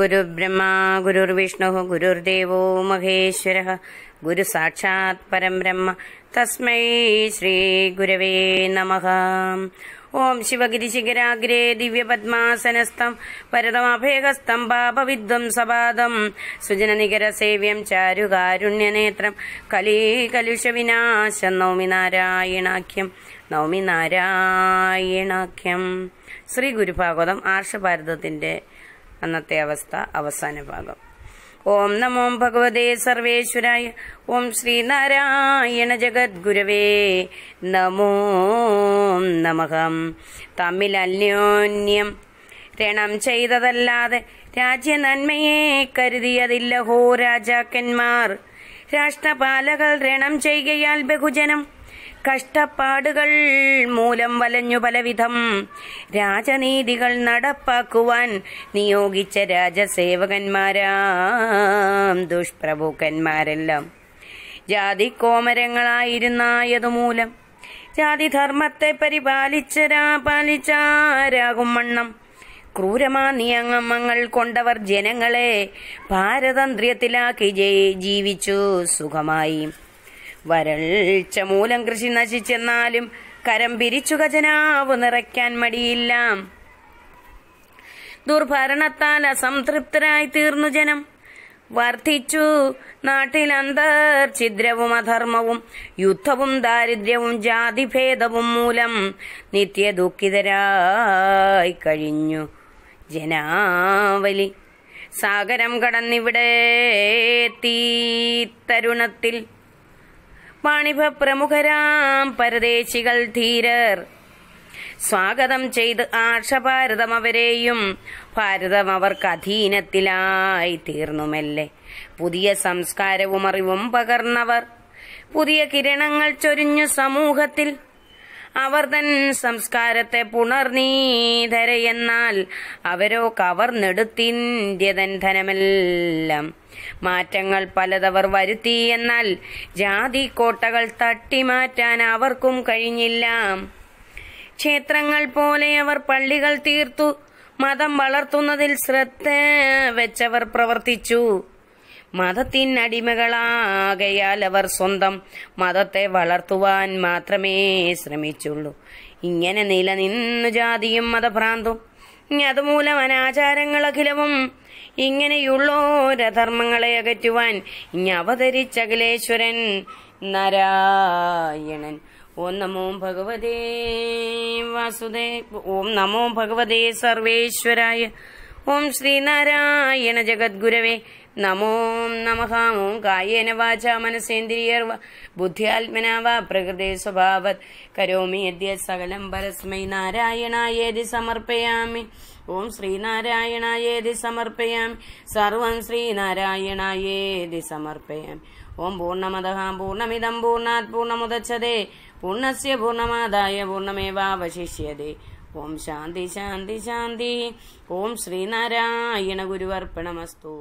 ഗുരുബ്രഹ്മാ ഗുരുർവിഷ്ണു ഗുരുദേവോ മഹേശ്വര ഗുരു സാക്ഷാത് പരം ബ്രഹ്മ തസ്മൈ ശ്രീ ഗുരവേ നമ ഓം ശിവഗിരി ശിഖരാഗ്രേ ദിവ്യപത്മാസനസ്തം വരതമഭയഹസ്തം പാപവിദ്വംസപാദം സുജന നികര സേവ്യം ചാരുകാരുണ്യനേത്രം കലീകലുഷ വിനാശം നൗമി നാരായണാഖ്യം നൗമി നാരായണാഖ്യം ശ്രീ ഗുരുഭാഗവതം ആർഷഭാരതത്തിന്റെ അന്നത്തെ അവസ്ഥ അവസാന ഭാഗം ഓം നമോ ഭഗവതേ സർവേശ്വരായ ഓം ശ്രീനാരായണ ജഗദ്ഗുരവേ നമോ നമഹം തമ്മിൽ അന്യോന്യം രണം ചെയ്തതല്ലാതെ രാജ്യനന്മയെ കരുതിയതില്ല ഹോ രാജാക്കന്മാർ രാഷ്ട്രപാലകൾ രണം ചെയ്യുകയാൽ ബഹുജനം കഷ്ടപ്പാടുകൾ മൂലം വലഞ്ഞു പലവിധം രാജനീതികൾ നടപ്പാക്കുവാൻ നിയോഗിച്ച രാജസേവകന്മാരാം ദുഷ്പ്രഭുക്കന്മാരെല്ലാം ജാതിക്കോമരങ്ങളായിരുന്നായതുമൂലം ജാതിധർമ്മത്തെ പരിപാലിച്ചരാ പാലിച്ചാരാകും വണ്ണം ക്രൂരമാ നിയമങ്ങൾ കൊണ്ടവർ ജനങ്ങളെ പാരതന്ത്ര്യത്തിലാക്കി ജീവിച്ചു സുഖമായി വരൾച്ച മൂലം കൃഷി നശിച്ചെന്നാലും കരം പിരിച്ചു ഖജനാവ് നിറയ്ക്കാൻ മടിയില്ല ദുർഭരണത്താൽ അസംതൃപ്തരായി തീർന്നു ജനം വർദ്ധിച്ചു നാട്ടിൽ ഛിദ്രവും അധർമ്മവും യുദ്ധവും ദാരിദ്ര്യവും ജാതിഭേദവും മൂലം നിത്യദുഃഖിതരായി കഴിഞ്ഞു ജനാവലി സാഗരം കടന്നിവിടെ തീ തരുണത്തിൽ പാണിഭ പ്രമുഖരാം പരദേശികൾ ധീരർ സ്വാഗതം ചെയ്ത് ആർഷഭാരതം അവരെയും ഭാരതം അവർക്ക് അധീനത്തിലായി തീർന്നുമല്ലേ പുതിയ സംസ്കാരവും അറിവും പകർന്നവർ പുതിയ കിരണങ്ങൾ ചൊരിഞ്ഞു സമൂഹത്തിൽ അവർ തൻ സംസ്കാരത്തെ പുണർനീധരയെന്നാൽ അവരോ കവർന്നെടുത്തിന്ത്യതൻ ധനമെല്ലാം മാറ്റങ്ങൾ പലതവർ വരുത്തി എന്നാൽ ജാതി കോട്ടകൾ തട്ടിമാറ്റാൻ അവർക്കും കഴിഞ്ഞില്ല ക്ഷേത്രങ്ങൾ പോലെ അവർ പള്ളികൾ തീർത്തു മതം വളർത്തുന്നതിൽ ശ്രദ്ധ വെച്ചവർ പ്രവർത്തിച്ചു മതത്തിനടിമകളാകയാൽ അവർ സ്വന്തം മതത്തെ വളർത്തുവാൻ മാത്രമേ ശ്രമിച്ചുള്ളൂ ഇങ്ങനെ നിലനിന്നു ജാതിയും മതഭ്രാന്തും അതുമൂലം അനാചാരങ്ങൾ അഖിലവും ഇങ്ങനെയുള്ളോരധർമ്മങ്ങളെ അകറ്റുവാൻ ഇനി അവതരിച്ചഖിലേശ്വരൻ നാരായണൻ ഓം നമോ ഭഗവതേ വാസുദേ ഓം നമോ ഭഗവതേ സർവേശ്വരായ ഓം ശ്രീനാരായണ ജഗദ്ഗുരവേ നമോ നമഹാമോ കായേന വാച മനസേന്ദ്രിയർ ബുദ്ധിയാത്മന വാ പ്രകൃതി സ്വഭാവത് കരോമി യദ്യ സകലം പരസ്മൈ നാരായണായേതി സമർപ്പയാമി ഓം ശ്രീനാരായണായേതി സമർപ്പയാമി സർവം ശ്രീനാരായണായേതി സമർപ്പയാമി ഓം പൂർണ്ണമത പൂർണ്ണമിതം പൂർണ്ണാത് പൂർണ്ണമുദച്ഛതേ പൂർണ്ണസ് പൂർണ്ണമാദായ പൂർണ്ണമേവാവശിഷ്യതേ ഓം ശാന്തി ശാന്തി ശാന്തി ഓം ശ്രീനാരായണ ഗുരുവർപ്പണമസ്തൂ